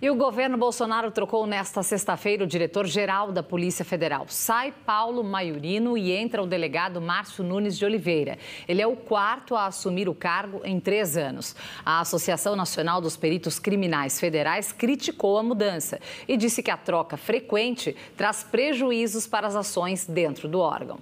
E o governo Bolsonaro trocou nesta sexta-feira o diretor-geral da Polícia Federal. Sai Paulo Maiorino e entra o delegado Márcio Nunes de Oliveira. Ele é o quarto a assumir o cargo em três anos. A Associação Nacional dos Peritos Criminais Federais criticou a mudança e disse que a troca frequente traz prejuízos para as ações dentro do órgão.